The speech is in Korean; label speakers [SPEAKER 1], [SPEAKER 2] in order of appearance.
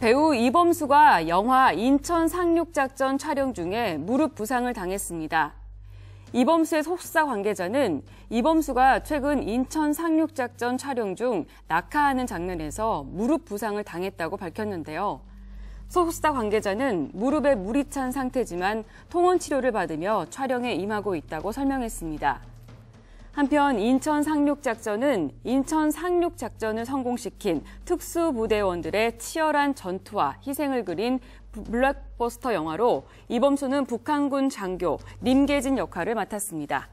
[SPEAKER 1] 배우 이범수가 영화 인천 상륙작전 촬영 중에 무릎 부상을 당했습니다. 이범수의 소속사 관계자는 이범수가 최근 인천 상륙작전 촬영 중 낙하하는 장면에서 무릎 부상을 당했다고 밝혔는데요. 소속사 관계자는 무릎에 물이 찬 상태지만 통원 치료를 받으며 촬영에 임하고 있다고 설명했습니다. 한편 인천 상륙작전은 인천 상륙작전을 성공시킨 특수부대원들의 치열한 전투와 희생을 그린 블락버스터 영화로 이범수는 북한군 장교 님계진 역할을 맡았습니다.